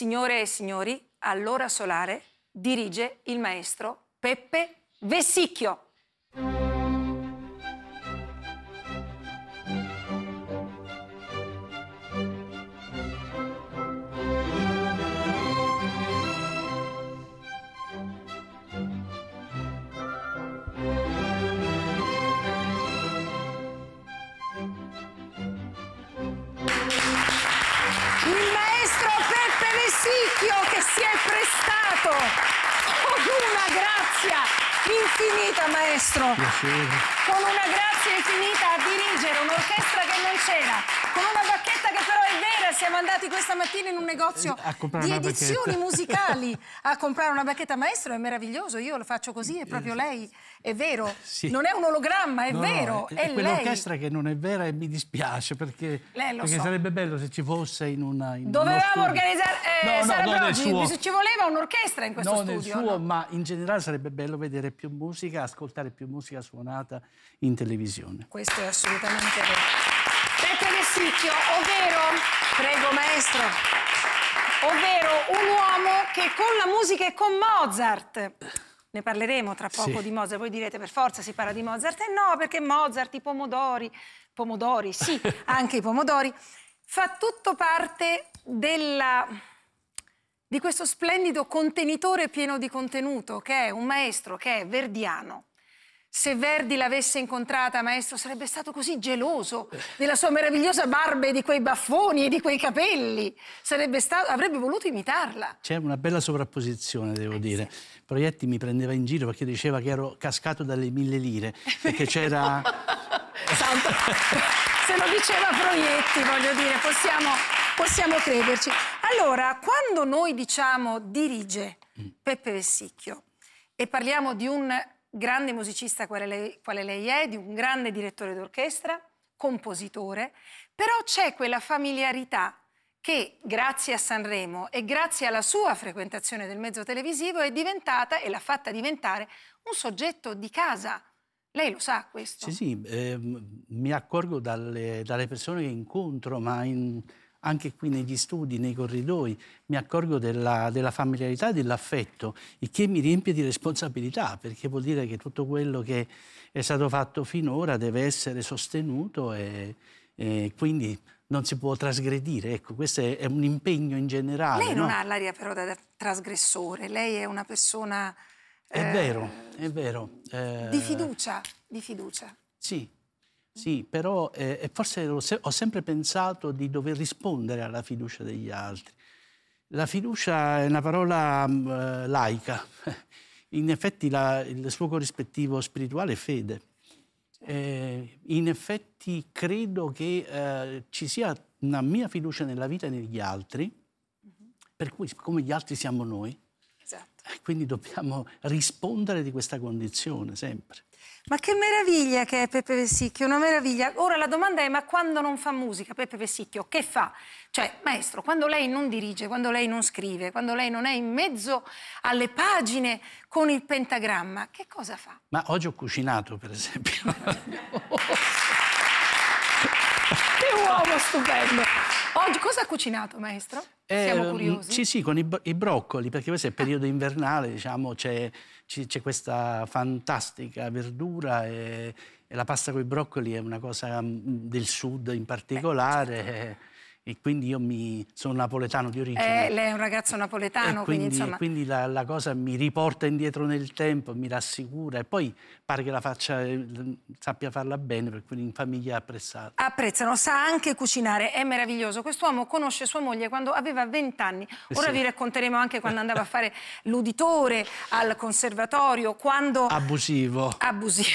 Signore e signori, all'ora solare dirige il maestro Peppe Vessicchio. infinita, maestro. Piacere. Con una grazia infinita a dirigere un'orchestra che non c'era, con una bacchetta che però è vera, siamo andati questa mattina in un negozio di edizioni musicali a comprare una bacchetta maestro, è meraviglioso, io lo faccio così, è proprio eh, lei, è vero, sì. non è un ologramma, è no, vero, è, è quell'orchestra che non è vera e mi dispiace perché, eh, perché so. sarebbe bello se ci fosse in una... In Dovevamo organizzare, eh, no, no, no, oggi, se ci voleva un'orchestra in questo non studio. Non nel suo, ma in generale sarebbe bello vedere più musica, ascoltare più musica suonata in televisione. Questo è assolutamente vero esercizio, ovvero... Prego, maestro. Ovvero un uomo che con la musica e con Mozart... Ne parleremo tra poco sì. di Mozart. Voi direte per forza si parla di Mozart. E eh no, perché Mozart, i pomodori... Pomodori, sì, anche i pomodori. Fa tutto parte della di questo splendido contenitore pieno di contenuto che è un maestro che è verdiano, se Verdi l'avesse incontrata, maestro, sarebbe stato così geloso della sua meravigliosa barba e di quei baffoni e di quei capelli. Stato, avrebbe voluto imitarla. C'è una bella sovrapposizione, devo eh, dire. Sì. Proietti mi prendeva in giro perché diceva che ero cascato dalle mille lire, perché c'era... Santo, se lo diceva Proietti, voglio dire, possiamo, possiamo crederci. Allora, quando noi diciamo dirige mm. Peppe Vessicchio e parliamo di un grande musicista quale lei, quale lei è, di un grande direttore d'orchestra, compositore, però c'è quella familiarità che grazie a Sanremo e grazie alla sua frequentazione del mezzo televisivo è diventata e l'ha fatta diventare un soggetto di casa. Lei lo sa questo? Sì, sì, eh, mi accorgo dalle, dalle, persone che incontro, ma in, anche qui negli studi, nei corridoi, mi accorgo della, della familiarità e dell'affetto, il che mi riempie di responsabilità, perché vuol dire che tutto quello che è stato fatto finora deve essere sostenuto e, e quindi non si può trasgredire. Ecco, questo è, un impegno in generale. Lei non no? ha l'aria però da trasgressore, lei è una persona... È eh, vero, è vero. Eh, di fiducia, di fiducia. Sì, sì, però eh, forse ho sempre pensato di dover rispondere alla fiducia degli altri. La fiducia è una parola mh, mm, eh, laica. In effetti la, il suo corrispettivo spirituale è fede. Certo. Eh, in effetti credo che eh, ci sia una mia fiducia nella vita e negli altri, mhm. per cui come gli altri siamo noi, Quindi dobbiamo rispondere di questa condizione sempre. Ma che meraviglia che è Peppe Vessicchio, una meraviglia. Ora la domanda è, ma quando non fa musica Peppe Vessicchio, che fa? Cioè, maestro, quando lei non dirige, quando lei non scrive, quando lei non è in mezzo alle pagine con il pentagramma, che cosa fa? Ma oggi ho cucinato, per esempio. che uomo stupendo! Oggi cosa ha cucinato, maestro? Eh, Siamo ehm, curiosi. Sì, sì, con i, i, broccoli, perché questo è il periodo invernale, diciamo, c'è, questa fantastica verdura e, e la pasta con i broccoli è una cosa mm, del sud in particolare. Beh, certo e quindi io mi, sono napoletano di origine. Eh, lei è un ragazzo napoletano, e quindi, quindi, insomma... quindi la, la, cosa mi riporta indietro nel tempo, mi rassicura e poi pare che la faccia, sappia farla bene, per cui in famiglia è apprezzata. Apprezzano, sa anche cucinare, è meraviglioso. Quest'uomo conosce sua moglie quando aveva 20 anni. Eh Ora sì. vi racconteremo anche quando andava a fare l'uditore al conservatorio, quando... Abusivo. Abusivo.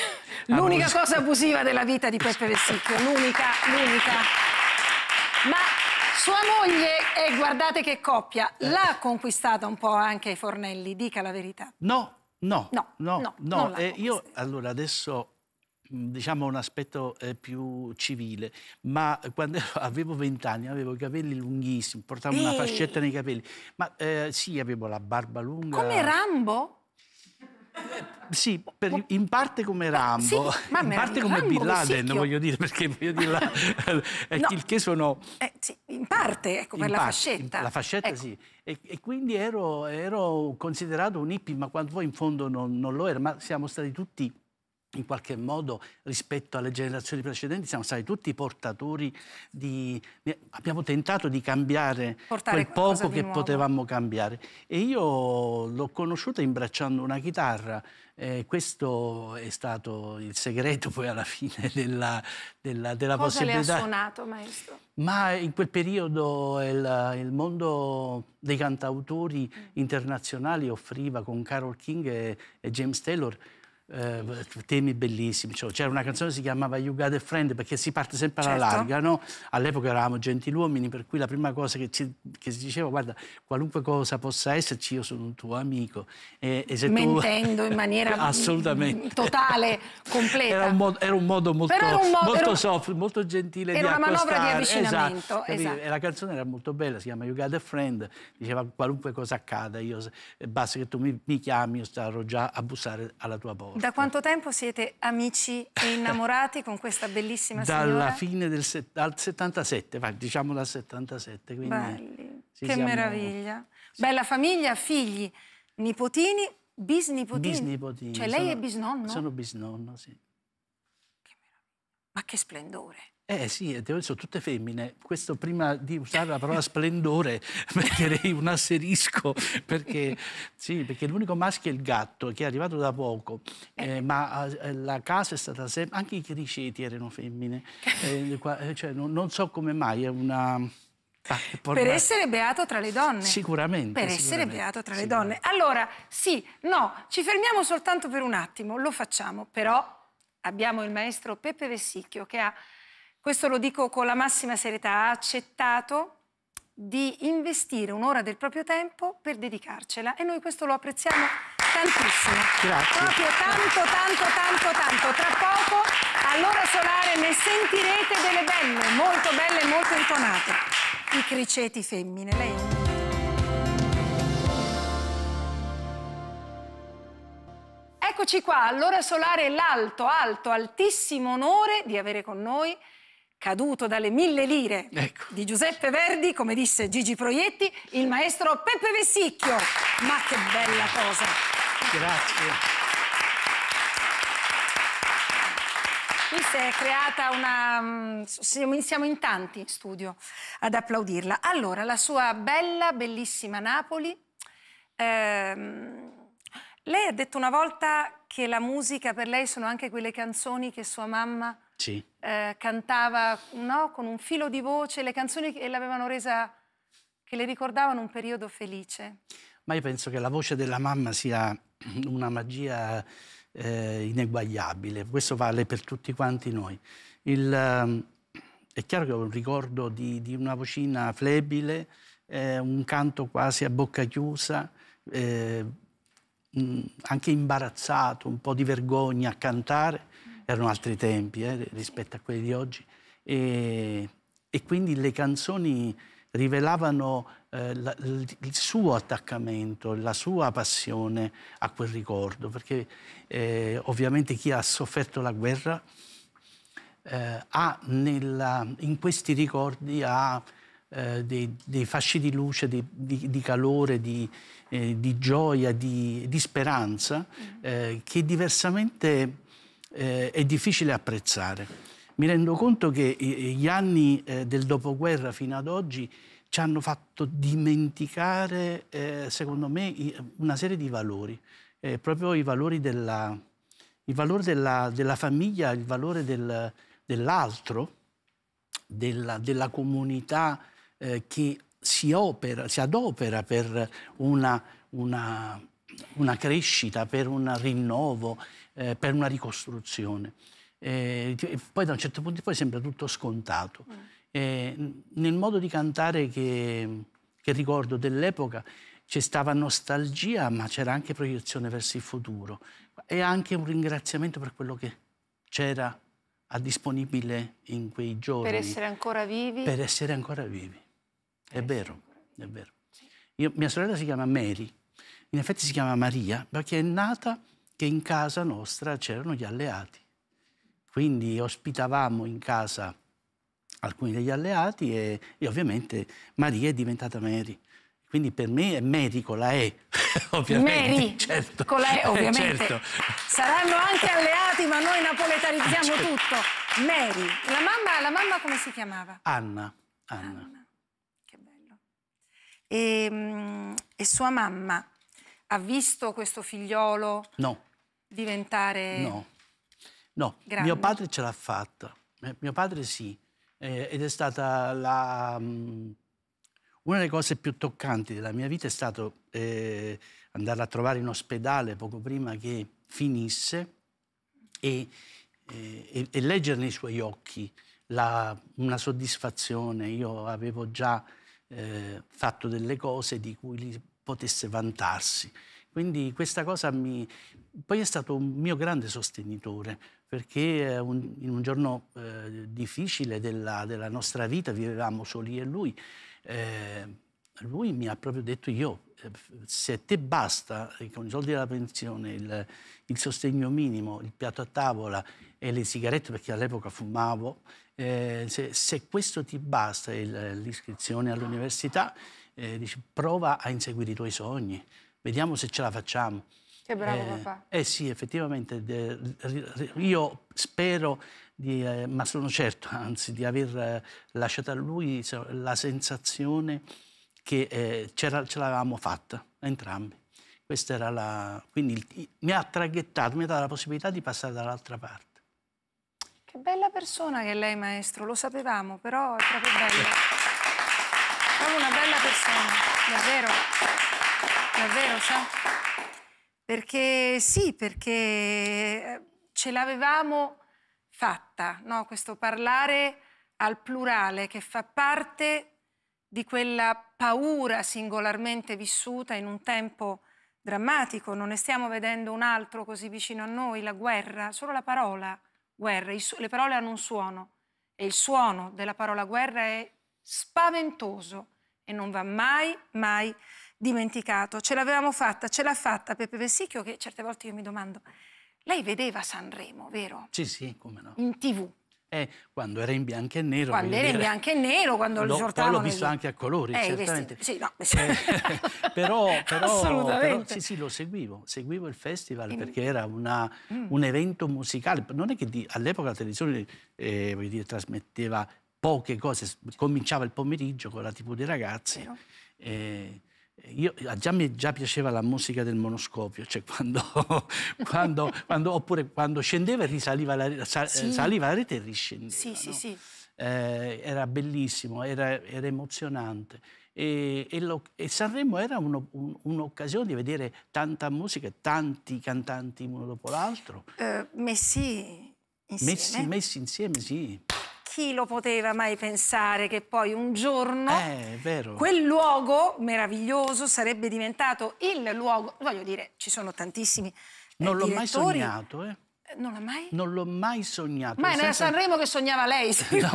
L'unica cosa abusiva della vita di Peppe Vessicchio, l'unica, l'unica. Sua moglie è, guardate che coppia, l'ha conquistata un po' anche ai fornelli, dica la verità. No, no, no, no, no. no. Eh, io allora adesso diciamo un aspetto eh, più civile, ma quando avevo vent'anni avevo i capelli lunghissimi, portavo Ehi. una fascetta nei capelli, ma eh, sì, avevo la barba lunga. Come Rambo? Sì, per, in parte come Rambo, sì, in parte come Rambo, Bin Laden, voglio dire, perché voglio dire la, no, il che sono... Eh, sì, in parte, ecco, in per parte, la fascetta. In, la fascetta ecco. sì. E, e quindi ero, ero, considerato un hippie, ma quando poi in fondo non, non lo era, ma siamo stati tutti in qualche modo rispetto alle generazioni precedenti siamo stati tutti portatori di... abbiamo tentato di cambiare Portare quel poco che nuovo. potevamo cambiare e io l'ho conosciuta imbracciando una chitarra eh, questo è stato il segreto poi alla fine della, della, della Cosa possibilità. Cosa le ha suonato, maestro? Ma in quel periodo il, il mondo dei cantautori mm. internazionali offriva con Carole King e, e James Taylor eh, temi bellissimi. Cioè, c'era una canzone che si chiamava You Got a Friend perché si parte sempre alla certo. larga, no? All'epoca eravamo gentiluomini, per cui la prima cosa che, ci, che, si diceva, guarda, qualunque cosa possa esserci, io sono un tuo amico. E, e Mentendo tu... in maniera assolutamente totale, completa. Era un, modo, era un modo molto, un modo, molto un... soft, molto gentile era di una manovra di esatto, avvicinamento. Esatto, esatto. E la canzone era molto bella, si chiama You Got a Friend, diceva qualunque cosa accada, io, basta che tu mi, mi chiami, io starò già a bussare alla tua porta. Da quanto tempo siete amici e innamorati con questa bellissima Dalla Dalla fine del dal 77, diciamo dal 77. Belli, che siamo... meraviglia. Sì. Bella famiglia, figli, nipotini, bisnipotini. Bisnipotini. Cioè lei sono, è bisnonno? Sono bisnonno, sì. Che meraviglia. Ma che splendore. Eh, eh sì, sono eh, tutte femmine. Questo prima di usare la parola splendore metterei un asterisco perché, sì, perché l'unico maschio è il gatto che è arrivato da poco, eh, eh ma la casa è stata sempre... anche i criceti erano femmine, eh, cioè, non, non so come mai è una... Ah, per essere beato tra le donne. Sicuramente. Per essere sicuramente, beato tra le donne. Allora, sì, no, ci fermiamo soltanto per un attimo, lo facciamo, però abbiamo il maestro Peppe Vessicchio che ha questo lo dico con la massima serietà, ha accettato di investire un'ora del proprio tempo per dedicarcela e noi questo lo apprezziamo tantissimo. Grazie. Proprio tanto, tanto, tanto, tanto. Tra poco all'ora solare ne sentirete delle belle, molto belle e molto intonate. I criceti femmine, lei... Eccoci qua, all'ora solare l'alto, alto, altissimo onore di avere con noi Caduto dalle mille lire ecco. di Giuseppe Verdi, come disse Gigi Proietti, il maestro Peppe Vessicchio. Ma che bella cosa! Grazie. Qui si è creata una... Mm, siamo in tanti in studio ad applaudirla. Allora, la sua bella, bellissima Napoli. Ehm... Lei ha detto una volta che la musica per lei sono anche quelle canzoni che sua mamma sì. Eh, cantava no, con un filo di voce le canzoni che l'avevano resa, che le ricordavano un periodo felice. Ma io penso che la voce della mamma sia una magia eh, ineguagliabile, questo vale per tutti quanti noi. Il, eh, è chiaro che ho un ricordo di, di una vocina flebile, un canto quasi a bocca chiusa, eh, anche imbarazzato, un po' di vergogna a cantare, erano altri tempi eh, rispetto a quelli di oggi, e, e quindi le canzoni rivelavano eh, la, il suo attaccamento, la sua passione a quel ricordo, perché eh, ovviamente chi ha sofferto la guerra eh, ha nella, in questi ricordi ha, eh, dei, dei, fasci di luce, di, di, di calore, di, eh, di, gioia, di, speranza, mm -hmm. che diversamente eh, è difficile apprezzare. Mi rendo conto che gli anni eh, del dopoguerra fino ad oggi ci hanno fatto dimenticare, eh, secondo me, una serie di valori, eh, proprio i valori della, il valore della, della famiglia, il valore del, dell'altro, della, della, comunità eh, che si, opera, si, adopera per una, una, una crescita, per un rinnovo, eh, per una ricostruzione. Eh, poi da un certo punto in poi sembra tutto scontato. Mm. Eh, nel modo di cantare che, che ricordo dell'epoca c'è stata nostalgia, ma c'era anche proiezione verso il futuro e anche un ringraziamento per quello che c'era disponibile in quei giorni. Per essere ancora vivi? Per essere ancora vivi. è, vero, è vero, è vero. mia sorella si chiama Mary, in effetti si chiama Maria, perché è nata che in casa nostra c'erano gli alleati. Quindi ospitavamo in casa alcuni degli alleati e, e ovviamente Maria è diventata Mary. Quindi per me è Mary con la E, ovviamente. Mary, certo. con la E, eh, ovviamente. Certo. Saranno anche alleati, ma noi napoletanizziamo ah, certo. tutto. Mary. La mamma, la mamma, come si chiamava? Anna. Anna. Anna. Che bello. E, ehm, e sua mamma ha visto questo figliolo? No diventare... No, no. mio padre ce l'ha fatta, eh, mio padre sì, eh, ed è stata la... Um, una delle cose più toccanti della mia vita è stato eh, andarla a trovare in ospedale poco prima che finisse e, eh, e, e leggere nei suoi occhi la, una soddisfazione. Io avevo già eh, fatto delle cose di cui potesse vantarsi. Quindi questa cosa mi... Poi è stato un mio grande sostenitore, perché eh, un, in un giorno eh, difficile della, della, nostra vita vivevamo soli e lui, eh, lui mi ha proprio detto io, eh, se te basta eh, con i soldi della pensione, il, il sostegno minimo, il piatto a tavola e le sigarette, perché all'epoca fumavo, eh, se, se, questo ti basta, l'iscrizione all'università, eh, dici, prova a inseguire i tuoi sogni, vediamo se ce la facciamo. Che bravo eh, papà. Eh sì, effettivamente, de, io spero, di, eh, ma sono certo, anzi, di aver eh, lasciato a lui la sensazione che eh, ce l'avevamo fatta, entrambi. Questa era la... quindi il, mi ha traghettato, mi ha dato la possibilità di passare dall'altra parte. Che bella persona che lei, maestro, lo sapevamo, però è proprio bella. È proprio una bella persona, davvero davvero, sa? Cioè? Perché sì, perché eh, ce l'avevamo fatta, no? questo parlare al plurale che fa parte di quella paura singolarmente vissuta in un tempo drammatico, non ne stiamo vedendo un altro così vicino a noi, la guerra, solo la parola guerra, le parole hanno un suono e il suono della parola guerra è spaventoso e non va mai, mai dimenticato. Ce l'avevamo fatta, ce l'ha fatta Pepe Vessicchio, che certe volte io mi domando, lei vedeva Sanremo, vero? Sì, sì, come no. In tv. Eh, quando era in bianco e nero. Quando era in bianco e nero, quando lo esortavano. Poi l'ho visto anche a colori, eh, certamente. Sì, no, Eh, però, però, Assolutamente. Però, sì, sì, lo seguivo, seguivo il festival e... perché era una, mm. un evento musicale. Non è che di, all'epoca la televisione eh, dire, trasmetteva poche cose, cominciava il pomeriggio con la tv dei ragazzi. Però... Eh, io, già mi già piaceva la musica del monoscopio, cioè quando, quando, quando, oppure quando scendeva e risaliva la, eh, sal, sì. saliva la rete e riscendeva. Sì, no? sì, sì. Eh, era bellissimo, era, era emozionante. E, e, lo, e, Sanremo era un'occasione un, di vedere tanta musica, tanti cantanti uno dopo l'altro. Uh, messi insieme. Messi, messi insieme, sì chi lo poteva mai pensare che poi un giorno eh, quel luogo meraviglioso sarebbe diventato il luogo, voglio dire, ci sono tantissimi eh, Non l'ho mai sognato, eh. eh non l'ho mai? Non l'ho mai sognato. Ma era senso... Sanremo che sognava lei, No.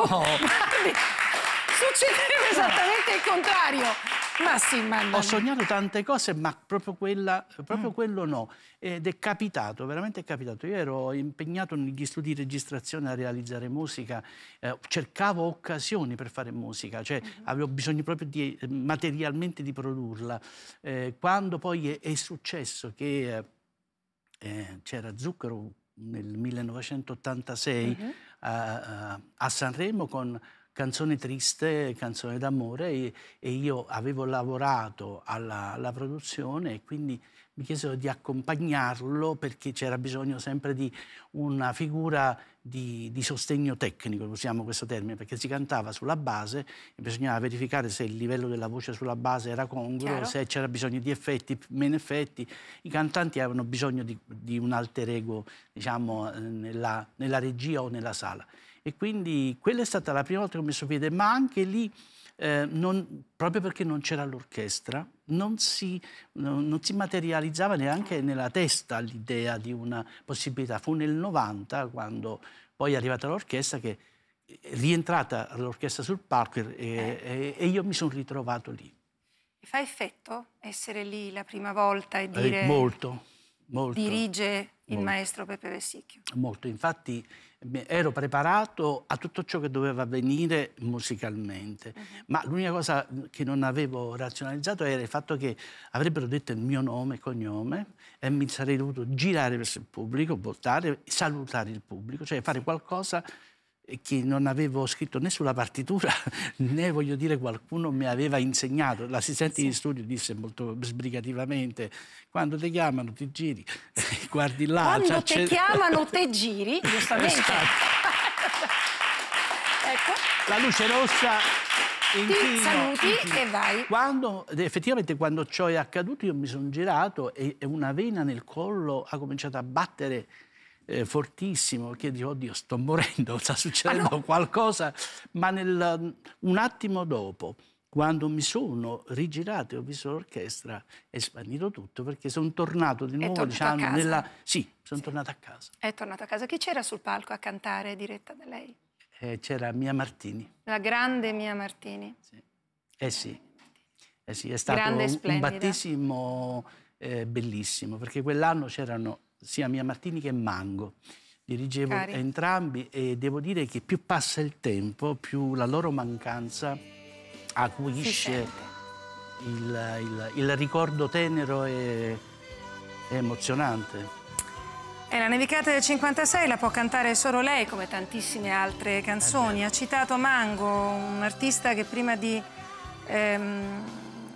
succedeva esattamente il contrario. Ma sì, ma Ho sognato tante cose, ma proprio, quella, proprio mm. quello no. Ed è capitato, veramente è capitato. Io ero impegnato negli studi di registrazione a realizzare musica, eh, cercavo occasioni per fare musica, cioè mm. avevo bisogno proprio di, eh, materialmente di produrla. Eh, quando poi è, è successo che eh, eh c'era Zucchero nel 1986 mm -hmm. a, a Sanremo con canzone triste, canzone d'amore e, e, io avevo lavorato alla, alla, produzione e quindi mi chiesero di accompagnarlo perché c'era bisogno sempre di una figura di, di, sostegno tecnico, usiamo questo termine, perché si cantava sulla base e bisognava verificare se il livello della voce sulla base era congruo, Chiaro. se c'era bisogno di effetti, meno effetti. I cantanti avevano bisogno di, di un alter ego, diciamo, eh, nella, nella regia o nella sala. E quindi quella è stata la prima volta che ho messo piede, ma anche lì, eh, non, proprio perché non c'era l'orchestra, non si, no, non si, materializzava neanche nella testa l'idea di una possibilità. Fu nel 90, quando poi è arrivata l'orchestra, che è rientrata l'orchestra sul palco e, eh. e, e io mi sono ritrovato lì. E fa effetto essere lì la prima volta e eh, dire... Eh, molto, molto. Dirige il molto. maestro Pepe Vessicchio. Molto, infatti ero preparato a tutto ciò che doveva avvenire musicalmente, mhm. ma l'unica cosa che non avevo razionalizzato era il fatto che avrebbero detto il mio nome e cognome e mi sarei dovuto girare verso il pubblico, voltare, salutare il pubblico, cioè fare qualcosa che non avevo scritto né sulla partitura né voglio dire qualcuno mi aveva insegnato. L'assistente sì. di studio disse molto sbrigativamente quando ti chiamano ti giri, guardi là. Quando ti chiamano te giri, giustamente. Esatto. ecco. La luce rossa Inchino. ti saluti inchino. e vai. Quando, effettivamente quando ciò è accaduto io mi sono girato e, e una vena nel collo ha cominciato a battere eh, fortissimo, che dico, oddio, sto morendo, sta succedendo ah, no. qualcosa, ma nel, mm, un attimo dopo, quando mi sono rigirato e ho visto l'orchestra, è sparito tutto perché sono tornato di nuovo, diciamo, nella... Sì, sono sì. tornato a casa. È tornato a casa. Chi c'era sul palco a cantare diretta da lei? Eh, c'era Mia Martini. La grande Mia Martini. Sì. Eh sì. Eh, eh sì, è stato un, un battesimo eh, bellissimo, perché quell'anno c'erano sia Mia Martini che Mango. Dirigevo Cari. entrambi e devo dire che più passa il tempo, più la loro mancanza acuisce il, il, il, ricordo tenero e, e emozionante. E la nevicata del 56 la può cantare solo lei, come tantissime altre canzoni. Eh ha citato Mango, un artista che prima di ehm,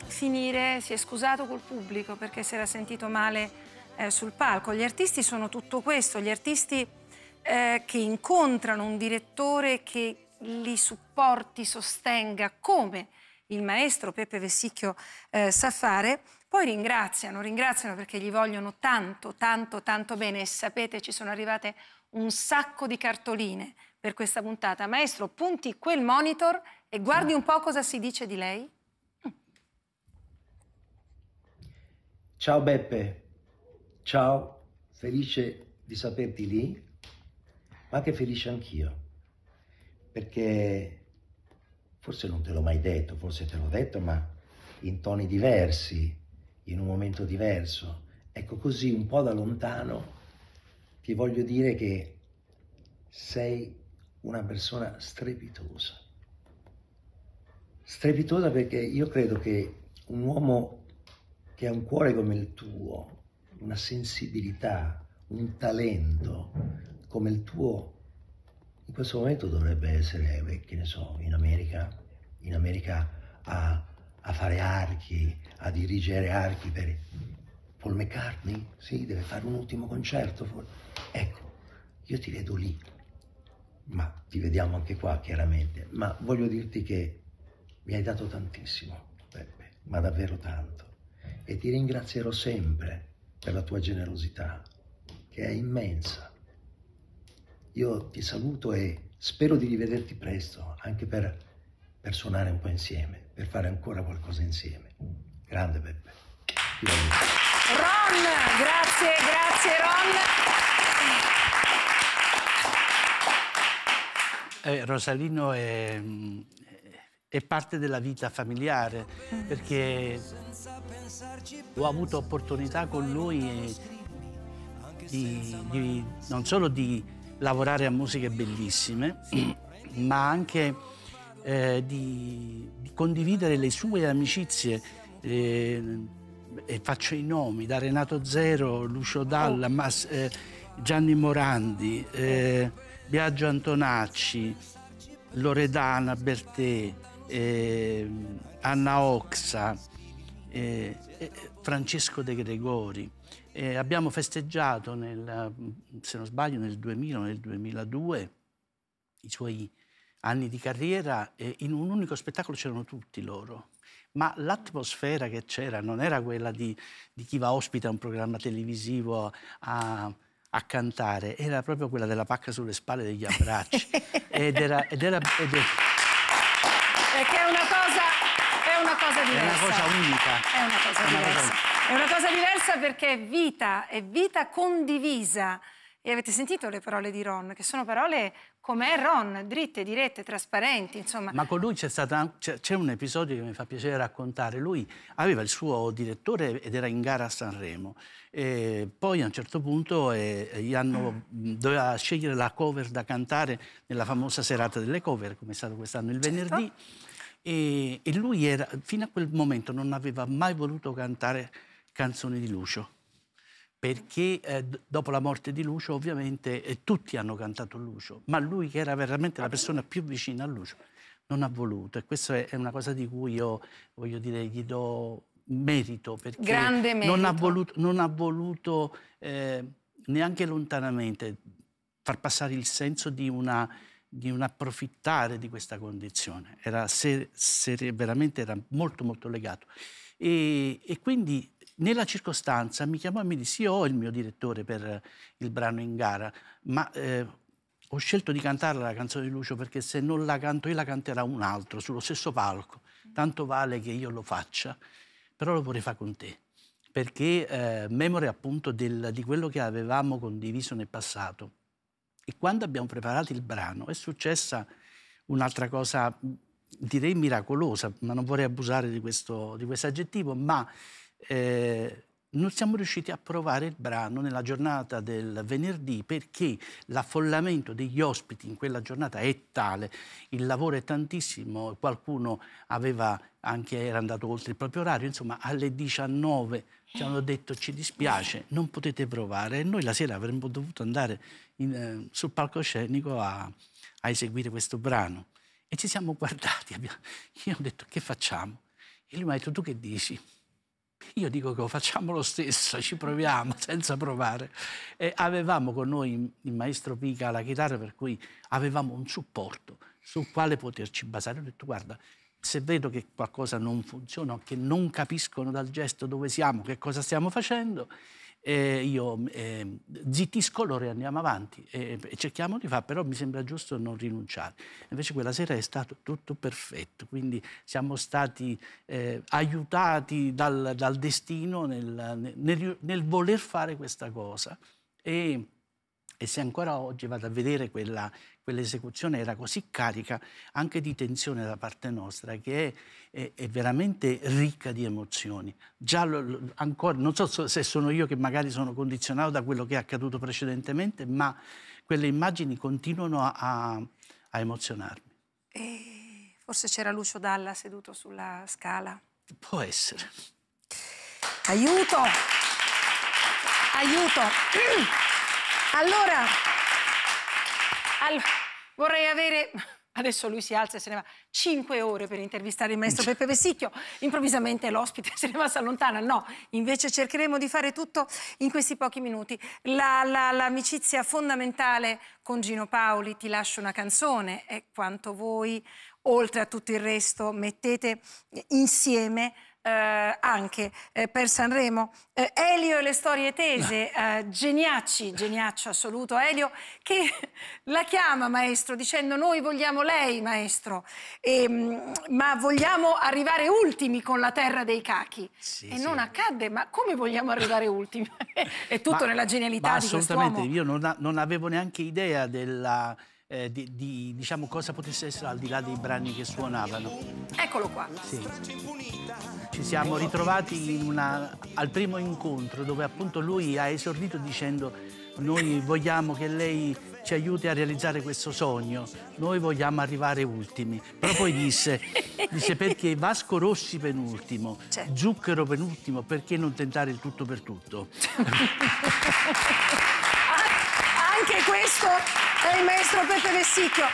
finire si è scusato col pubblico perché si era sentito male eh, sul palco. Gli artisti sono tutto questo, gli artisti eh, che incontrano un direttore che li supporti, sostenga, come il maestro Peppe Vessicchio eh, sa fare, poi ringraziano, ringraziano perché gli vogliono tanto, tanto, tanto bene e sapete ci sono arrivate un sacco di cartoline per questa puntata. Maestro, punti quel monitor e guardi un po' cosa si dice di lei. Ciao Beppe, Ciao, felice di saperti lì, ma anche felice anch'io, perché forse non te l'ho mai detto, forse te l'ho detto, ma in toni diversi, in un momento diverso. Ecco così, un po' da lontano, ti voglio dire che sei una persona strepitosa. Strepitosa perché io credo che un uomo che ha un cuore come il tuo, una sensibilità, un talento come il tuo, in questo momento dovrebbe essere, che ne so, in America, in America a, a fare archi, a dirigere archi per Paul McCartney, sì, deve fare un ultimo concerto. Ecco, io ti vedo lì, ma ti vediamo anche qua chiaramente, ma voglio dirti che mi hai dato tantissimo, Peppe, ma davvero tanto, e ti ringrazierò sempre per la tua generosità, che è immensa. Io ti saluto e spero di rivederti presto, anche per, per suonare un po' insieme, per fare ancora qualcosa insieme. Grande Beppe. Ron, grazie, grazie Ron. Eh, Rosalino è, mm, è parte della vita familiare, perché ho avuto opportunità con lui di, di, non solo di lavorare a musiche bellissime, ma anche eh, di, di, condividere le sue amicizie. Eh, e faccio i nomi, da Renato Zero, Lucio Dalla, oh. Mas, eh, Gianni Morandi, eh, Biagio Antonacci, Loredana Bertè, eh, Anna Oxa, eh, eh, Francesco De Gregori. Eh, abbiamo festeggiato, nel, mm, se non sbaglio, nel 2000 o nel 2002 i suoi anni di carriera e in un unico spettacolo c'erano tutti loro. Ma l'atmosfera che c'era non era quella di, di chi va ospita un programma televisivo a, a, cantare, era proprio quella della pacca sulle spalle e degli abbracci. ed era, ed era ed perché eh, è una cosa, è una cosa diversa. È una cosa unica. È una cosa, è una cosa diversa perché è vita, è vita condivisa. E avete sentito le parole di Ron, che sono parole come Ron, dritte, dirette, trasparenti, insomma. Ma con lui c'è, stato, c'è un episodio che mi fa piacere raccontare. Lui aveva il suo direttore ed era in gara a Sanremo. E poi a un certo punto eh, hanno, mm. mm. doveva scegliere la cover da cantare nella famosa serata delle cover, come è stato quest'anno il certo. venerdì. E, e lui era, fino a quel momento non aveva mai voluto cantare canzoni di Lucio perché eh, dopo la morte di Lucio ovviamente eh, tutti hanno cantato Lucio, ma lui che era veramente la persona più vicina a Lucio non ha voluto e questa è una cosa di cui io voglio dire gli do merito perché merito. Non ha voluto, non ha voluto eh, neanche lontanamente far passare il senso di, una, di un approfittare di questa condizione, era ser, ser, veramente era molto molto legato e, e quindi nella circostanza mi chiamò e mi disse: Io ho il mio direttore per eh, il brano in gara, ma eh, ho scelto di cantarla la canzone di Lucio perché se non la canto io la canterà un altro sullo stesso palco. Mm. Tanto vale che io lo faccia, però lo vorrei fare con te. Perché eh, memore appunto del, di quello che avevamo condiviso nel passato. E quando abbiamo preparato il brano è successa un'altra cosa, direi miracolosa, ma non vorrei abusare di questo, di questo aggettivo, ma eh, non siamo riusciti a provare il brano nella giornata del venerdì perché l'affollamento degli ospiti in quella giornata è tale, il lavoro è tantissimo, qualcuno aveva anche era andato oltre il proprio orario, insomma alle 19 ci hanno detto ci dispiace, non potete provare e noi la sera avremmo dovuto andare in, eh, sul palcoscenico a, a, eseguire questo brano e ci siamo guardati, abbiamo, io ho detto che facciamo? E lui mi ha detto tu che dici? Io dico che facciamo lo stesso, ci proviamo senza provare. E avevamo con noi il maestro Pica alla chitarra, per cui avevamo un supporto sul quale poterci basare. Ho detto, guarda, se vedo che qualcosa non funziona, che non capiscono dal gesto dove siamo, che cosa stiamo facendo, eh, io eh, zittisco loro e andiamo avanti e, e cerchiamo di fare, però mi sembra giusto non rinunciare. Invece quella sera è stato tutto perfetto, quindi siamo stati eh, aiutati dal, dal destino nel, nel, nel, voler fare questa cosa e, e se ancora oggi vado a vedere quella, quell'esecuzione era così carica anche di tensione da parte nostra che è, è, è veramente ricca di emozioni. Già lo, ancora, non so se sono io che magari sono condizionato da quello che è accaduto precedentemente, ma quelle immagini continuano a, a, a emozionarmi. E forse c'era Lucio Dalla seduto sulla scala. Può essere. Aiuto! Aiuto! Allora... Allora, vorrei avere... Adesso lui si alza e se ne va. Cinque ore per intervistare il maestro Peppe Vessicchio. Improvvisamente l'ospite se ne va, si allontana. No, invece cercheremo di fare tutto in questi pochi minuti. l'amicizia la, la, fondamentale con Gino Paoli, Ti lascio una canzone, è quanto voi, oltre a tutto il resto, mettete insieme eh, anche eh, per Sanremo. Eh, Elio e le storie tese, eh, Geniacci, Geniaccio assoluto, Elio, che la chiama maestro dicendo noi vogliamo lei maestro, e, ehm, ma vogliamo arrivare ultimi con la terra dei cachi. Sì, e sì. non accadde, ma come vogliamo arrivare ultimi? È tutto ma, nella genialità ma di Assolutamente, io non, a, non avevo neanche idea della... Eh, di, di, diciamo cosa potesse essere al di là dei brani che suonavano. Eccolo qua. Sì siamo ritrovati una, al primo incontro dove appunto lui ha esordito dicendo noi vogliamo che lei ci aiuti a realizzare questo sogno, noi vogliamo arrivare ultimi. Però poi disse, disse perché Vasco Rossi penultimo, C'è. Cioè. Zucchero penultimo, perché non tentare il tutto per tutto? Anche questo è il maestro Peppe Vessicchio.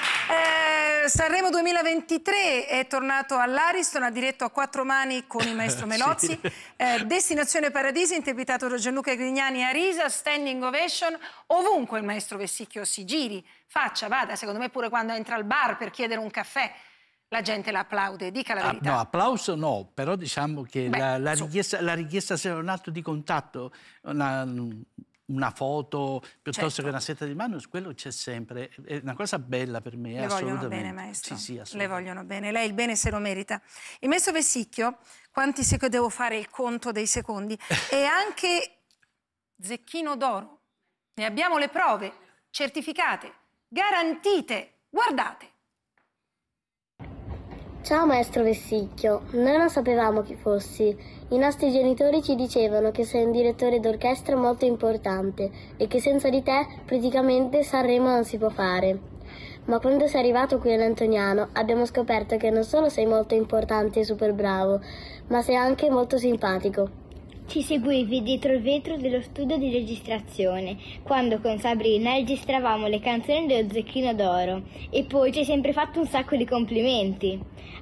Eh, Sanremo 2023 è tornato all'Ariston, ha diretto a quattro mani con il maestro Melozzi. sì. eh, Destinazione Paradiso, interpretato da Gianluca Grignani a Risa, standing ovation. Ovunque il maestro Vessicchio si giri, faccia, vada, secondo me pure quando entra al bar per chiedere un caffè la gente l'applaude, dica la ah, verità. Ah, no, applauso no, però diciamo che Beh, la, la, so. richiesta, la, richiesta, la sarà un atto di contatto, una, una foto piuttosto certo. che una setta di mano, quello c'è sempre. È una cosa bella per me, Le vogliono bene, maestro. Sì, sì, Le vogliono bene. Lei il bene se lo merita. Il maestro Vessicchio, quanti secondi devo fare il conto dei secondi? e anche Zecchino d'oro. Ne abbiamo le prove certificate, garantite. Guardate. Ciao maestro Vessicchio, noi non sapevamo chi fossi. I nostri genitori ci dicevano che sei un direttore d'orchestra molto importante e che senza di te praticamente Sanremo non si può fare. Ma quando sei arrivato qui all'Antoniano abbiamo scoperto che non solo sei molto importante e super bravo, ma sei anche molto simpatico. Ci seguivi dietro il vetro dello studio di registrazione, quando con Sabrina registravamo le canzoni dello Zecchino d'Oro e poi ci hai sempre fatto un sacco di complimenti.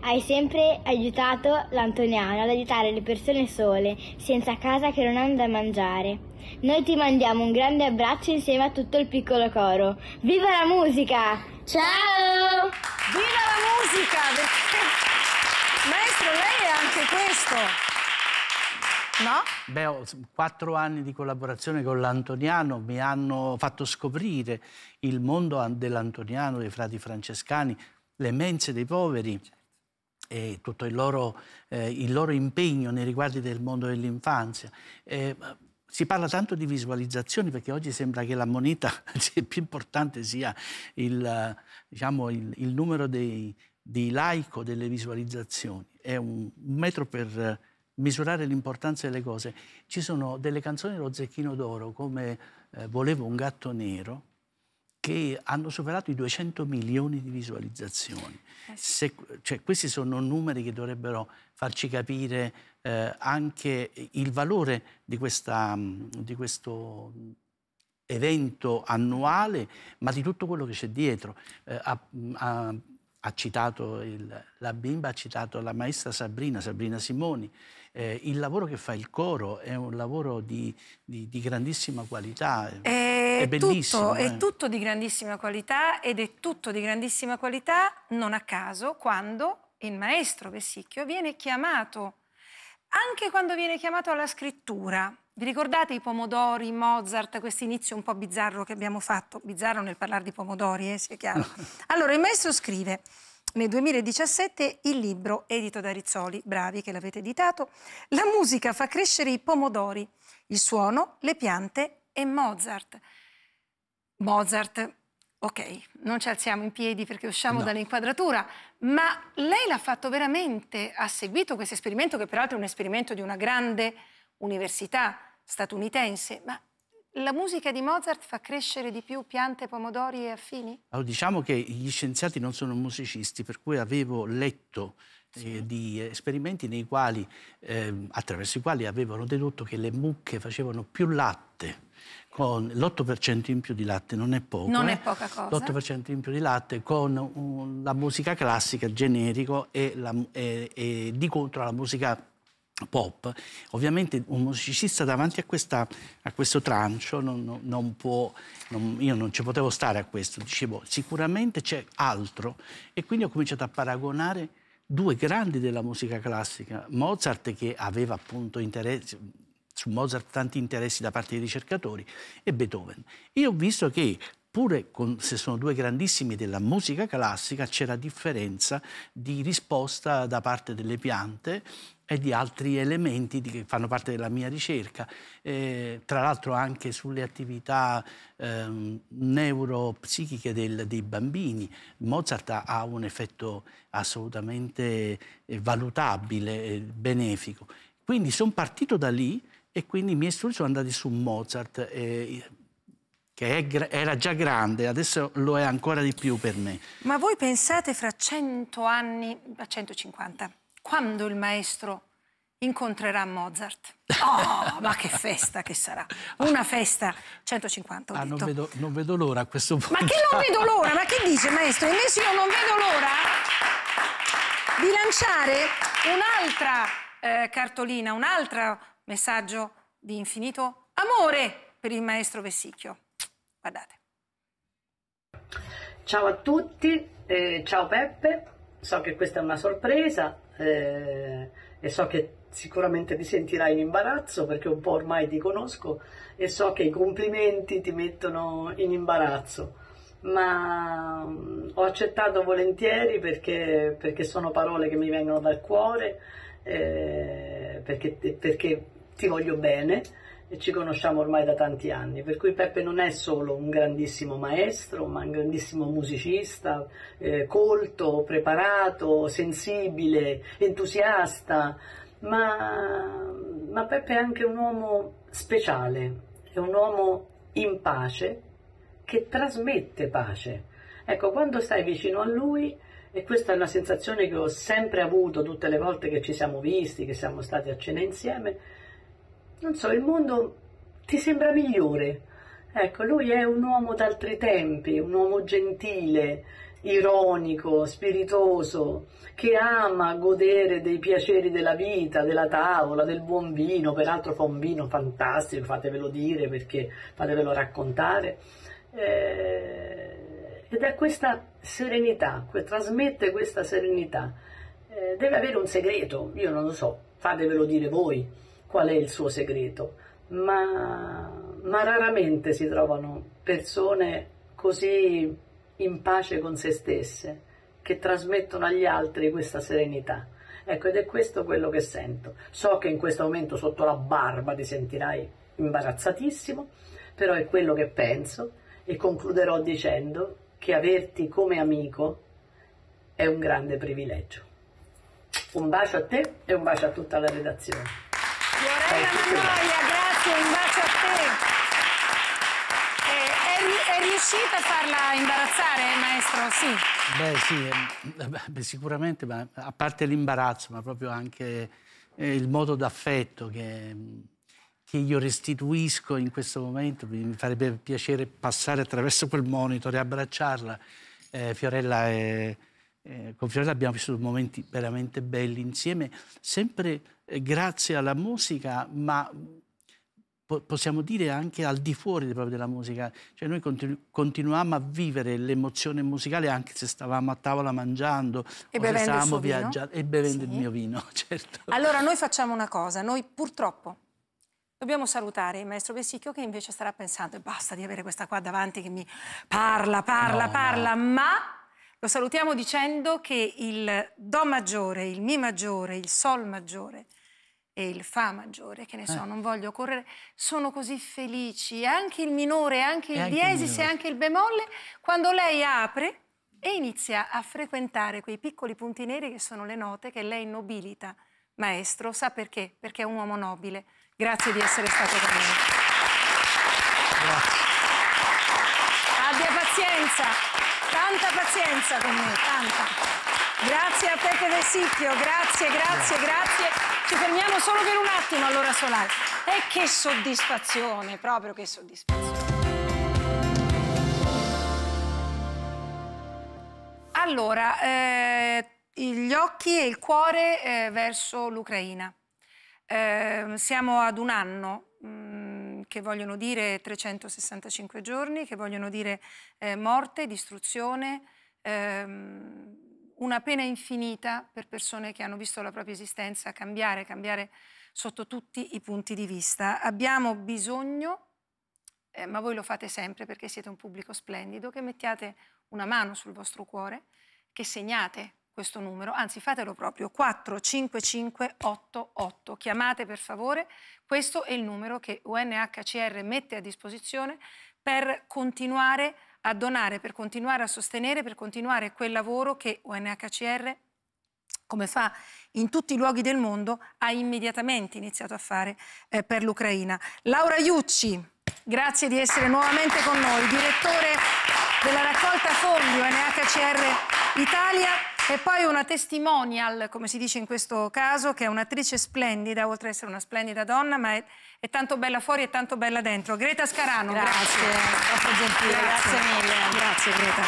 Hai sempre aiutato l'Antoniano ad aiutare le persone sole, senza casa che non hanno da mangiare. Noi ti mandiamo un grande abbraccio insieme a tutto il piccolo coro. Viva la musica! Ciao! Viva la musica! Maestro, lei è anche questo! No? Beh, quattro anni di collaborazione con l'Antoniano mi hanno fatto scoprire il mondo dell'Antoniano, dei frati francescani, le mense dei poveri e tutto il loro, eh, il loro, impegno nei riguardi del mondo dell'infanzia. Eh, si parla tanto di visualizzazioni perché oggi sembra che la moneta più importante sia il, diciamo, il, il numero dei, di laico delle visualizzazioni. È un metro per misurare l'importanza delle cose. Ci sono delle canzoni dello Zecchino d'Oro come eh, Volevo un gatto nero che hanno superato i 200 milioni di visualizzazioni. Eh Se, cioè, questi sono numeri che dovrebbero farci capire eh, anche il valore di, questa, mm, di questo evento annuale, ma di tutto quello che c'è dietro. Eh, a, mm, a, ha citato il, la bimba, ha citato la maestra Sabrina, Sabrina Simoni, eh, il lavoro che fa il coro è un lavoro di, di, di grandissima qualità. È, è bellissimo. Tutto, eh. È tutto di grandissima qualità ed è tutto di grandissima qualità non a caso quando il maestro Vessicchio viene chiamato, anche quando viene chiamato alla scrittura. Vi ricordate i pomodori, Mozart, questo inizio un po' bizzarro che abbiamo fatto? Bizzarro nel parlare di pomodori, eh, sia chiaro. Allora, il maestro scrive nel 2017 il libro edito da Rizzoli, bravi che l'avete editato, La musica fa crescere i pomodori, il suono, le piante e Mozart. Mozart, ok, non ci alziamo in piedi perché usciamo no. dall'inquadratura, ma lei l'ha fatto veramente, ha seguito questo esperimento che peraltro è un esperimento di una grande università statunitense, ma la musica di Mozart fa crescere di più piante, pomodori e affini? Allora, diciamo che gli scienziati non sono musicisti, per cui avevo letto eh, sì. eh, di esperimenti quali, eh, attraverso i quali avevano dedotto che le mucche facevano più latte con l'8% in più di latte, non è poco. Non eh? è poca cosa. L'8% in più di latte con uh, la musica classica, generico, e, la, e, e di contro la musica pop, ovviamente un musicista davanti a, questa, a questo trancio non, non, non può, non, io non ci potevo stare a questo, dicevo sicuramente c'è altro e quindi ho cominciato a paragonare due grandi della musica classica, Mozart che aveva appunto interessi, su Mozart tanti interessi da parte dei ricercatori e Beethoven. Io ho visto che pure con, se sono due grandissimi della musica classica, c'è la differenza di risposta da parte delle piante e di altri elementi che fanno parte della mia ricerca, eh, tra l'altro anche sulle attività eh, neuropsichiche del, dei bambini. Mozart ha un effetto assolutamente eh, valutabile, benefico. Quindi sono partito da lì e quindi i miei studi sono andati su Mozart. Eh, che era già grande, adesso lo è ancora di più per me. Ma voi pensate fra 100 anni, a 150, quando il maestro incontrerà Mozart? Oh, ma che festa che sarà! Una festa 150, ah, non vedo, non vedo l'ora a questo punto. Ma che non vedo l'ora? Ma che dice, maestro? Invece io non vedo l'ora di lanciare un'altra eh, cartolina, un altro messaggio di infinito amore per il maestro Vessicchio. Guardate. Ciao a tutti, eh, ciao Peppe, so che questa è una sorpresa eh, e so che sicuramente ti sentirai in imbarazzo perché un po' ormai ti conosco e so che i complimenti ti mettono in imbarazzo ma mm, ho accettato volentieri perché, perché, sono parole che mi vengono dal cuore, eh, perché, perché, ti voglio bene e ci conosciamo ormai da tanti anni, per cui Peppe non è solo un grandissimo maestro, ma un grandissimo musicista, eh, colto, preparato, sensibile, entusiasta, ma, ma Peppe è anche un uomo speciale, è un uomo in pace che trasmette pace. Ecco, quando stai vicino a lui, e questa è una sensazione che ho sempre avuto tutte le volte che ci siamo visti, che siamo stati a cena insieme, non so, il mondo ti sembra migliore. Ecco, lui è un uomo d'altri tempi, un uomo gentile, ironico, spiritoso, che ama godere dei piaceri della vita, della tavola, del buon vino, peraltro fa un vino fantastico, fatevelo dire perché fatevelo raccontare. Eh, ed è questa serenità, que- trasmette questa serenità. Eh, deve avere un segreto, io non lo so, fatevelo dire voi qual è il suo segreto, ma, ma raramente si trovano persone così in pace con se stesse, che trasmettono agli altri questa serenità. Ecco, ed è questo quello che sento. So che in questo momento sotto la barba ti sentirai imbarazzatissimo, però è quello che penso e concluderò dicendo che averti come amico è un grande privilegio. Un bacio a te e un bacio a tutta la redazione. Fiorella Mannoia, grazie, un bacio a te. Eh, è, è, riuscita a farla imbarazzare, maestro? Sì. Beh sì, ehm, beh, sicuramente, ma a parte l'imbarazzo, ma proprio anche eh, il modo d'affetto che, ehm, che, io restituisco in questo momento, mi farebbe piacere passare attraverso quel monitor e abbracciarla. Eh, Fiorella è... Eh, con Fiorella abbiamo vissuto momenti veramente belli insieme, sempre eh, grazie alla musica, ma po possiamo dire anche al di fuori proprio della musica. Cioè noi continu continuiamo a vivere l'emozione musicale anche se stavamo a tavola mangiando e bevendo, viaggiando, e bevendo sì. il mio vino, certo. Allora noi facciamo una cosa, noi purtroppo Dobbiamo salutare il maestro Vessicchio che invece starà pensando e basta di avere questa qua davanti che mi parla, parla, no, parla, no. ma lo salutiamo dicendo che il Do maggiore, il Mi maggiore, il Sol maggiore e il fa maggiore, che ne so, eh. non voglio correre, sono così felici, anche il minore, anche e il diesis e anche il bemolle, quando lei apre e inizia a frequentare quei piccoli punti neri che sono le note che lei nobilita. Maestro, sa perché? Perché è un uomo nobile. Grazie di essere stato con noi. Grazie. Abbia pazienza, tanta pazienza con me, tanta. Grazie a Pepe Vesicchio, grazie, grazie, grazie. Ci fermiamo solo per un attimo allora Solare. E che soddisfazione, proprio che soddisfazione. Allora, eh, gli occhi e il cuore eh, verso l'Ucraina. Eh, siamo ad un anno mm, che vogliono dire 365 giorni, che vogliono dire eh, morte, distruzione, ehm, una pena infinita per persone che hanno visto la propria esistenza cambiare, cambiare sotto tutti i punti di vista. Abbiamo bisogno, eh, ma voi lo fate sempre perché siete un pubblico splendido, che mettiate una mano sul vostro cuore, che segnate questo numero, anzi fatelo proprio 45588, chiamate per favore, questo è il numero che UNHCR mette a disposizione per continuare a a donare per continuare a sostenere, per continuare quel lavoro che UNHCR, come fa in tutti i luoghi del mondo, ha immediatamente iniziato a fare eh, per l'Ucraina. Laura Iucci, grazie di essere nuovamente con noi, direttore della raccolta fondi UNHCR Italia. E poi una testimonial, come si dice in questo caso, che è un'attrice splendida, oltre ad essere una splendida donna, ma è, è tanto bella fuori e tanto bella dentro. Greta Scarano, grazie. Grazie, gentile, grazie. grazie mille. Grazie Greta.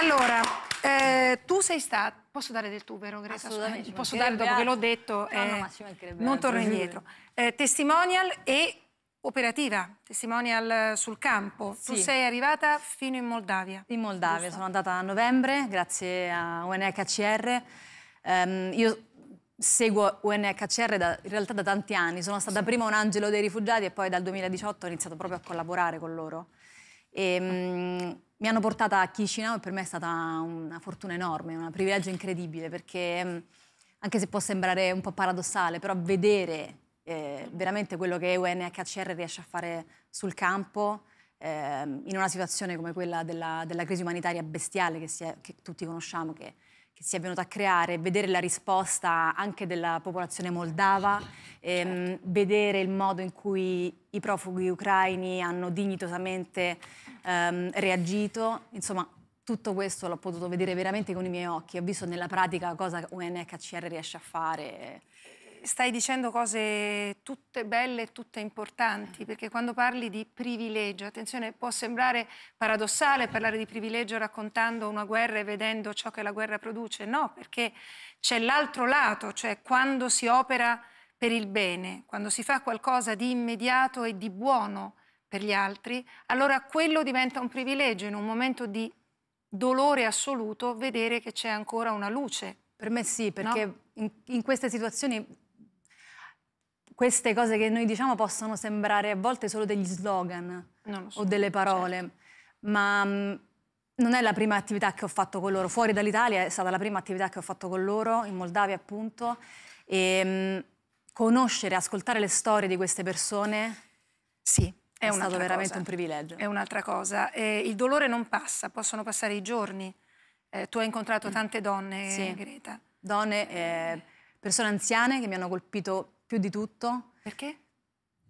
Allora, eh, tu sei stata... Posso dare del tu, vero Greta? Assolutamente. Posso dare dopo che l'ho detto. No, eh, no, non torno indietro. Eh, testimonial e operativa, testimonial sul campo. Sì. Tu sei arrivata fino in Moldavia. In Moldavia, giusto? sono andata a novembre grazie a UNHCR. Um, ehm, io seguo UNHCR da, in realtà da tanti anni, sono stata sì. prima un angelo dei rifugiati e poi dal 2018 ho iniziato proprio a collaborare con loro. E, um, mi hanno portata a Chisinau e per me è stata una fortuna enorme, un privilegio incredibile perché ehm, anche se può sembrare un po' paradossale, però vedere eh, veramente quello che UNHCR riesce a fare sul campo eh, in una situazione come quella della, della crisi umanitaria bestiale che, è, che tutti conosciamo, che, che, si è venuta a creare, vedere la risposta anche della popolazione moldava, ehm, certo. vedere il modo in cui i profughi ucraini hanno dignitosamente ehm, reagito, insomma tutto questo l'ho potuto vedere veramente con i miei occhi, ho visto nella pratica cosa UNHCR riesce a fare stai dicendo cose tutte belle e tutte importanti, perché quando parli di privilegio, attenzione, può sembrare paradossale parlare di privilegio raccontando una guerra e vedendo ciò che la guerra produce, no, perché c'è l'altro lato, cioè quando si opera per il bene, quando si fa qualcosa di immediato e di buono per gli altri, allora quello diventa un privilegio in un momento di dolore assoluto vedere che c'è ancora una luce. Per me sì, perché no? in, in queste situazioni queste cose che noi diciamo possono sembrare a volte solo degli slogan so, o delle parole, certo. ma mm, non è la prima attività che ho fatto con loro. Fuori dall'Italia è stata la prima attività che ho fatto con loro, in Moldavia appunto. E, mm, conoscere, ascoltare le storie di queste persone sì, è, è stato veramente cosa. un privilegio. È un'altra cosa. Eh, il dolore non passa, possono passare i giorni. Eh, tu hai incontrato tante donne, sì. Greta. Donne, eh, persone anziane che mi hanno colpito più di tutto. Perché?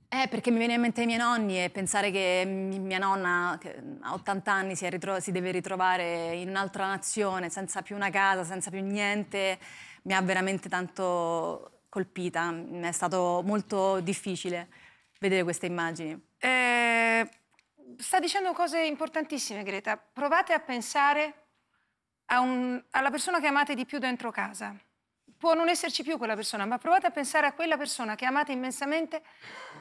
Eh, perché mi viene in mente i miei nonni e pensare che mia nonna che a 80 anni si, ritro- si deve ritrovare in un'altra nazione, senza più una casa, senza più niente, mi ha veramente tanto colpita. È stato molto difficile vedere queste immagini. Eh, sta dicendo cose importantissime, Greta. Provate a pensare un, alla persona che amate di più dentro casa può non esserci più quella persona, ma provate a pensare a quella persona che amate immensamente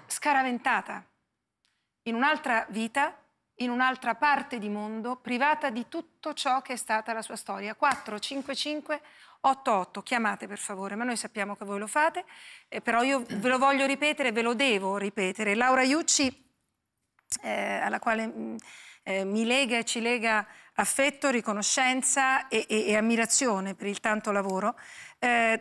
scaraventata in un'altra vita, in un'altra parte di mondo, privata di tutto ciò che è stata la sua storia. 455 88, chiamate per favore, ma noi sappiamo che voi lo fate, eh, però io ve lo voglio ripetere, ve lo devo ripetere. Laura Iucci, eh, alla quale mm, eh, mi lega e ci lega affetto, riconoscenza e, e, e ammirazione per il tanto lavoro, eh,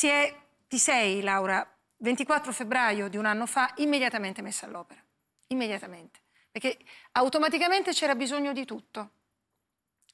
è, ti sei, Laura, 24 febbraio di un anno fa, immediatamente messa all'opera. Immediatamente. Perché automaticamente c'era bisogno di tutto.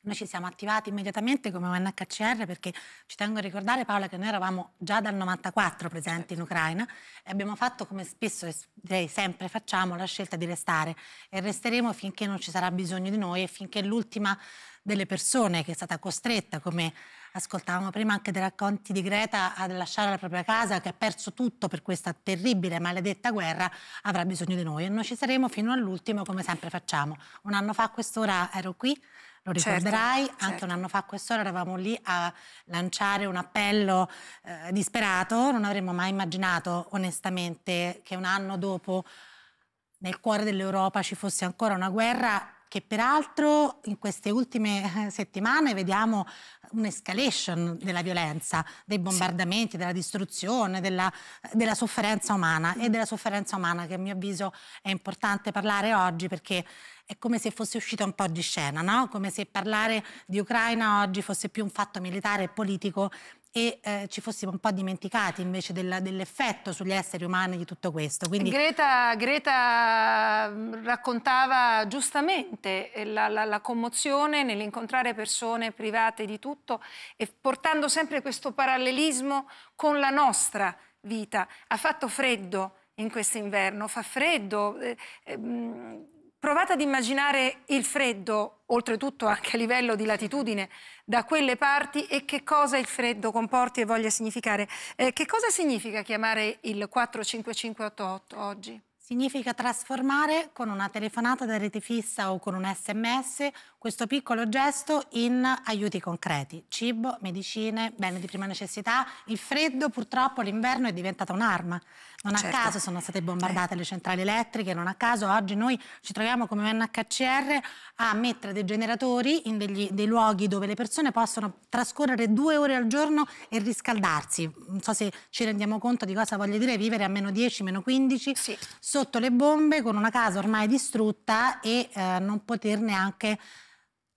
Noi ci siamo attivati immediatamente come UNHCR perché ci tengo a ricordare Paola che noi eravamo già dal 94 presenti in certo. Ucraina e abbiamo fatto come spesso e direi sempre facciamo la scelta di restare e resteremo finché non ci sarà bisogno di noi e finché l'ultima delle persone che è stata costretta come ascoltavamo prima anche dei racconti di Greta a lasciare la propria casa, che ha perso tutto per questa terribile, maledetta guerra, avrà bisogno di noi e noi ci saremo fino all'ultimo come sempre facciamo. Un anno fa a quest'ora ero qui, lo certo, ricorderai, certo, anche certo. un anno fa a quest'ora eravamo lì a lanciare un appello eh, disperato, non avremmo mai immaginato onestamente che un anno dopo nel cuore dell'Europa ci fosse ancora una guerra che peraltro in queste ultime eh, settimane vediamo un'escalation della violenza, dei bombardamenti, sì. della distruzione, della, della, sofferenza umana e della sofferenza umana che a mio avviso è importante parlare oggi perché è come se fosse uscita un po' di scena, no? come se parlare di Ucraina oggi fosse più un fatto militare e politico e eh, ci fossimo un po' dimenticati invece dell'effetto sugli esseri umani di tutto questo. Quindi... Greta, Greta, mm, raccontava giustamente eh, la, la, la commozione nell'incontrare persone private di tutto e portando sempre questo parallelismo con la nostra vita. Ha fatto freddo in questo inverno, fa freddo. Eh, eh, mm, Provate ad immaginare il freddo, oltretutto anche a livello di latitudine, da quelle parti e che cosa il freddo comporti e voglia significare. Eh, che cosa significa chiamare il 45588 oggi? Significa trasformare con una telefonata da rete fissa o con un sms questo piccolo gesto in aiuti concreti, cibo, medicine, beni di prima necessità. Il freddo purtroppo l'inverno è diventato un'arma. Non certo. a caso sono state bombardate eh. le centrali elettriche, non a caso oggi noi ci troviamo come NHCR a mettere dei generatori in degli, dei luoghi dove le persone possono trascorrere due ore al giorno e riscaldarsi. Non so se ci rendiamo conto di cosa voglia dire vivere a meno 10, meno 15. Sì. So sotto le bombe con una casa ormai distrutta e eh, non poter neanche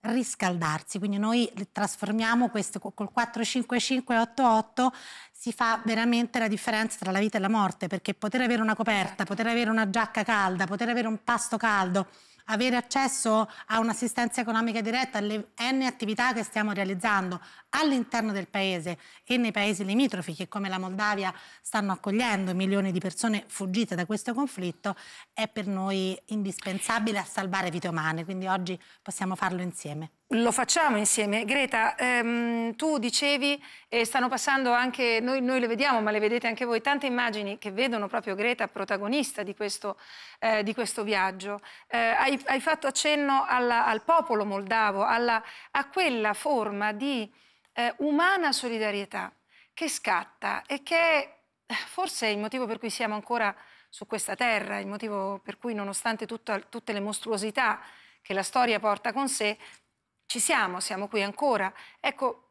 riscaldarsi. Quindi noi trasformiamo questo col 45588 si fa veramente la differenza tra la vita e la morte, perché poter avere una coperta, certo. poter avere una giacca calda, poter avere un pasto caldo, avere accesso a un'assistenza economica diretta alle N attività che stiamo realizzando all'interno del paese e nei paesi limitrofi che come la Moldavia stanno accogliendo milioni di persone fuggite da questo conflitto è per noi indispensabile a salvare vite umane, quindi oggi possiamo farlo insieme lo facciamo insieme. Greta, ehm, tu dicevi, eh, stanno passando anche, noi, noi, le vediamo, ma le vedete anche voi, tante immagini che vedono proprio Greta protagonista di questo, eh, di questo viaggio. Eh, hai, hai, fatto accenno alla, al popolo moldavo, alla, a quella forma di eh, umana solidarietà che scatta e che è eh, forse è il motivo per cui siamo ancora su questa terra, il motivo per cui nonostante tutta, tutte le mostruosità che la storia porta con sé, ci siamo, siamo qui ancora. Ecco,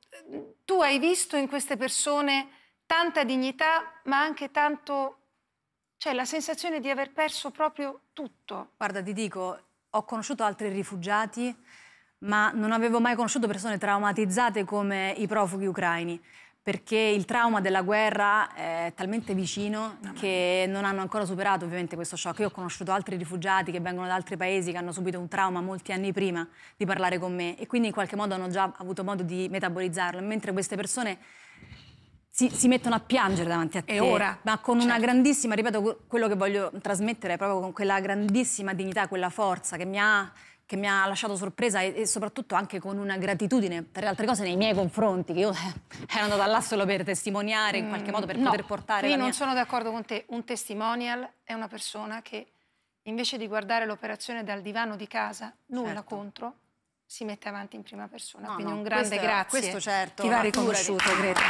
tu hai visto in queste persone tanta dignità, ma anche tanto... cioè la sensazione di aver perso proprio tutto. Guarda, ti dico, ho conosciuto altri rifugiati, ma non avevo mai conosciuto persone traumatizzate come i profughi ucraini perché il trauma della guerra è talmente vicino ah, che non hanno ancora superato ovviamente questo shock. Io ho conosciuto altri rifugiati che vengono da altri paesi che hanno subito un trauma molti anni prima di parlare con me e quindi in qualche modo hanno già avuto modo di metabolizzarlo, mentre queste persone si, si mettono a piangere davanti a te. E ora? Ma con certo. una grandissima, ripeto, quello che voglio trasmettere è proprio con quella grandissima dignità, quella forza che mi ha che mi ha lasciato sorpresa e, e, soprattutto anche con una gratitudine per le altre cose nei miei confronti, che io eh, ero andata là solo per testimoniare in qualche mm, modo, per no, poter portare... Io non mia... sono d'accordo con te, un testimonial è una persona che invece di guardare l'operazione dal divano di casa, nulla certo. contro, si mette avanti in prima persona. No, Quindi no, un grande questo, grazie. Questo certo. Ti va riconosciuto, di... Greta.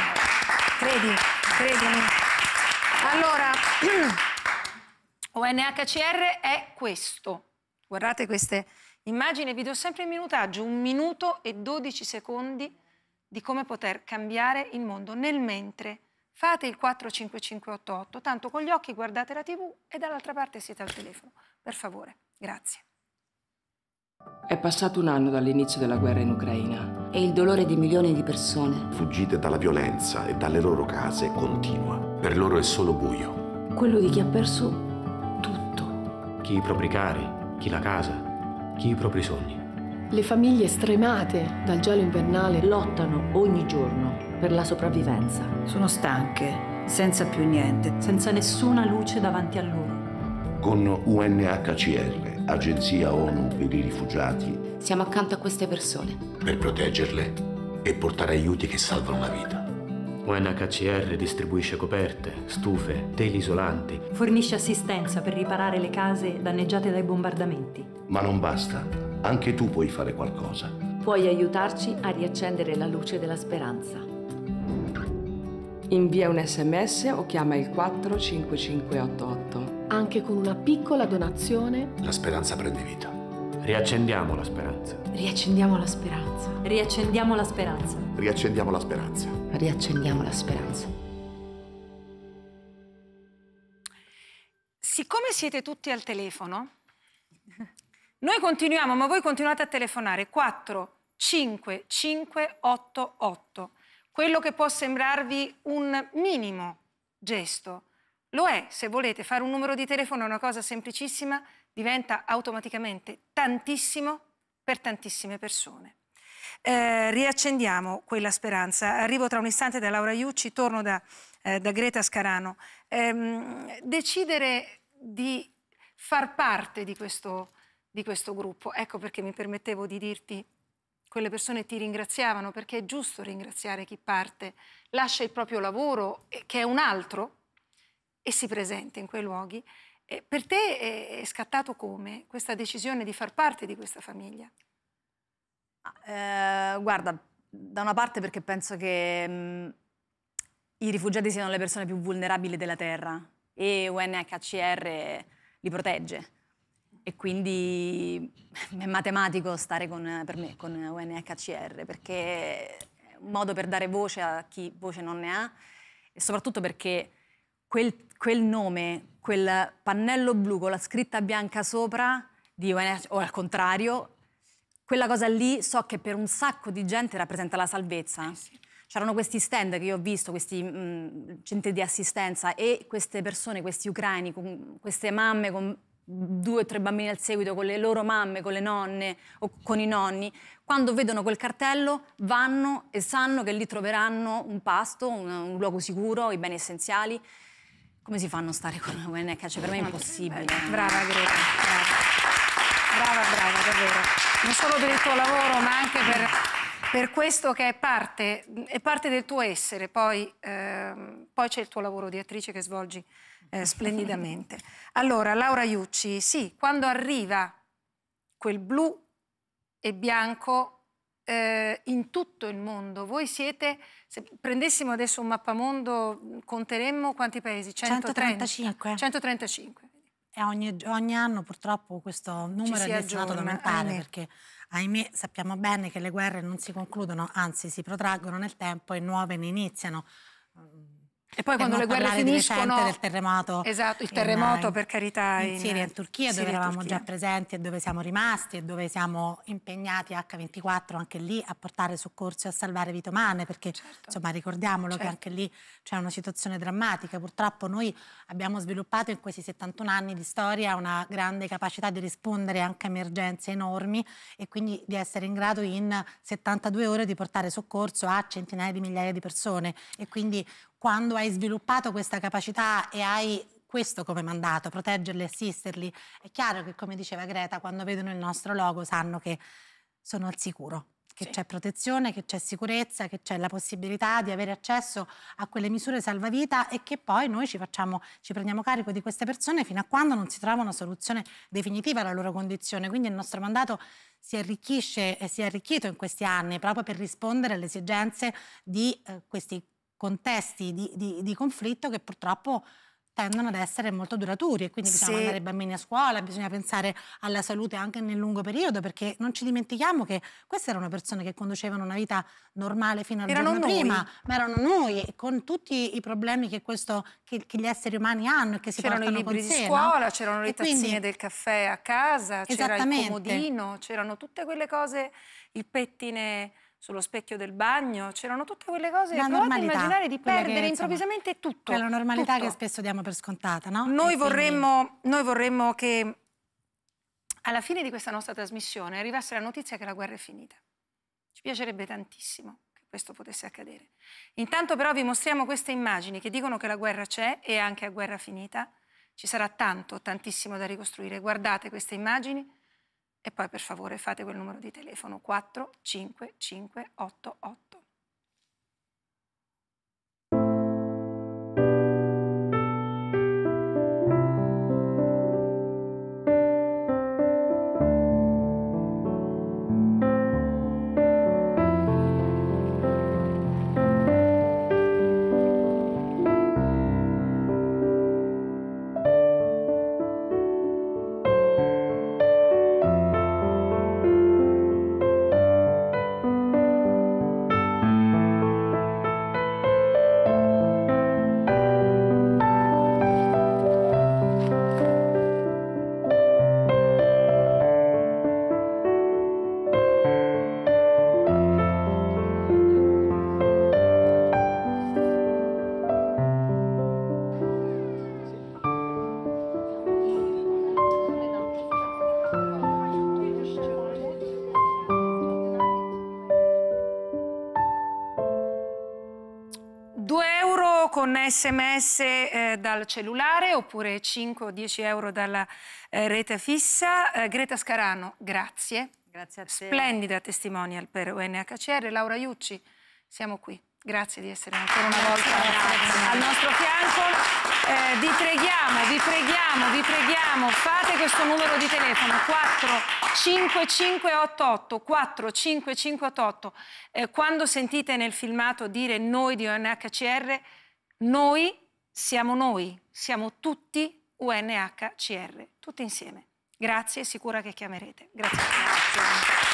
Credi, credimi. Allora, ONHCR è questo. Guardate queste Immagine vi do sempre in minutaggio, un minuto e 12 secondi di come poter cambiare il mondo nel mentre fate il 45588, tanto con gli occhi guardate la tv e dall'altra parte siete al telefono. Per favore, grazie. È passato un anno dall'inizio della guerra in Ucraina e il dolore di milioni di persone fuggite dalla violenza e dalle loro case continua. Per loro è solo buio. Quello di chi ha perso tutto. Chi i propri cari, chi la casa, chi i propri sogni. Le famiglie stremate dal gelo invernale lottano ogni giorno per la sopravvivenza. Sono stanche, senza più niente, senza nessuna luce davanti a loro. Con UNHCR, Agenzia ONU per i rifugiati, siamo accanto a queste persone per proteggerle e portare aiuti che salvano la vita. UNHCR distribuisce coperte, stufe, teli isolanti. Fornisce assistenza per riparare le case danneggiate dai bombardamenti. Ma non basta, anche tu puoi fare qualcosa. Puoi aiutarci a riaccendere la luce della speranza. Invia un sms o chiama il 45588. Anche con una piccola donazione. La speranza prende vita. Riaccendiamo la speranza. Riaccendiamo la speranza. Riaccendiamo la speranza. Riaccendiamo la speranza. Riaccendiamo la speranza. Siccome siete tutti al telefono, noi continuiamo, ma voi continuate a telefonare 4 5 5 8 8. Quello che può sembrarvi un minimo gesto lo è se volete fare un numero di telefono, è una cosa semplicissima diventa automaticamente tantissimo per tantissime persone. Eh, riaccendiamo quella speranza. Arrivo tra un istante da Laura Iucci, torno da, eh, da Greta Scarano. Eh, decidere di far parte di questo, di questo gruppo, ecco perché mi permettevo di dirti quelle persone ti ringraziavano perché è giusto ringraziare chi parte, lascia il proprio lavoro, eh, che è un altro, e si presenta in quei luoghi per te è scattato come questa decisione di far parte di questa famiglia? Ah, eh, guarda, da una parte perché penso che mh, mm, i rifugiati siano le persone più vulnerabili della terra e UNHCR li protegge e quindi è matematico stare con, per me con UNHCR perché è un modo per dare voce a chi voce non ne ha e soprattutto perché quel quel nome, quel pannello blu con la scritta bianca sopra, di, o al contrario, quella cosa lì so che per un sacco di gente rappresenta la salvezza. Eh sì. C'erano questi stand che io ho visto, questi mh, mm, centri di assistenza e queste persone, questi ucraini, queste mamme con due o tre bambini al seguito, con le loro mamme, con le nonne o con i nonni, quando vedono quel cartello vanno e sanno che lì troveranno un pasto, un, un luogo sicuro, i beni essenziali. Come si fa a non stare con la UNH? Cioè, per me è impossibile. Eh, brava Greta, brava, brava, brava davvero. Non solo per il tuo lavoro, ma anche per, per questo che è parte, è parte, del tuo essere. Poi, ehm, poi c'è il tuo lavoro di attrice che svolgi eh, splendidamente. Allora, Laura Iucci, sì, quando arriva quel blu e bianco eh, in tutto il mondo. Voi siete, se prendessimo adesso un mappamondo, mm, conteremmo quanti paesi? 135. 135. E ogni, ogni, anno purtroppo questo numero è destinato ad aumentare ahimè. perché ahimè sappiamo bene che le guerre non si concludono, anzi si protraggono nel tempo e nuove ne iniziano e poi quando le guerre finiscono... del terremoto. Esatto, il terremoto in, per carità. In, in Siria e in Turchia Siria, dove eravamo Turchia. già presenti e dove siamo rimasti e dove siamo impegnati H24 anche lì a portare soccorso e a salvare vite umane perché certo. insomma ricordiamolo certo. che anche lì c'è una situazione drammatica. Purtroppo noi abbiamo sviluppato in questi 71 anni di storia una grande capacità di rispondere anche a emergenze enormi e quindi di essere in grado in 72 ore di portare soccorso a centinaia di migliaia di persone e quindi quando hai sviluppato questa capacità e hai questo come mandato, proteggerli, assisterli, è chiaro che come diceva Greta, quando vedono il nostro logo sanno che sono al sicuro che sì. c'è protezione, che c'è sicurezza, che c'è la possibilità di avere accesso a quelle misure salvavita e che poi noi ci, facciamo, ci prendiamo carico di queste persone fino a quando non si trova una soluzione definitiva alla loro condizione. Quindi il nostro mandato si arricchisce e si è arricchito in questi anni proprio per rispondere alle esigenze di eh, questi contesti di, di, di conflitto che purtroppo tendono ad essere molto duraturi e quindi sì. bisogna mandare i bambini a scuola, bisogna pensare alla salute anche nel lungo periodo perché non ci dimentichiamo che queste erano persone che conducevano una vita normale fino al erano giorno noi. prima, ma erano noi con tutti i problemi che, questo, che, che gli esseri umani hanno e che si c'erano portano con sé. C'erano i libri di scuola, no? c'erano le e tazzine quindi... del caffè a casa, c'era il comodino, c'erano tutte quelle cose, il pettine sullo specchio del bagno, c'erano tutte quelle cose la provate normalità, immaginare di perdere che, improvvisamente insomma, tutto. È la normalità tutto. che spesso diamo per scontata, no? Noi vorremmo, quindi... noi vorremmo che alla fine di questa nostra trasmissione arrivasse la notizia che la guerra è finita. Ci piacerebbe tantissimo che questo potesse accadere. Intanto però vi mostriamo queste immagini che dicono che la guerra c'è e anche a guerra finita ci sarà tanto, tantissimo da ricostruire. Guardate queste immagini e poi per favore fate quel numero di telefono 45588. sms eh, dal cellulare oppure 5 o 10 euro dalla eh, rete fissa. Eh, Greta Scarano, grazie. Grazie a te. Splendida testimonial per UNHCR. Laura Iucci, siamo qui. Grazie di essere ancora una volta al nostro fianco. Eh, vi preghiamo, vi preghiamo, vi preghiamo, fate questo numero di telefono 45588 45588. Eh, quando sentite nel filmato dire noi di UNHCR noi siamo noi, siamo tutti UNHCR, tutti insieme. Grazie, sicura che chiamerete. Grazie.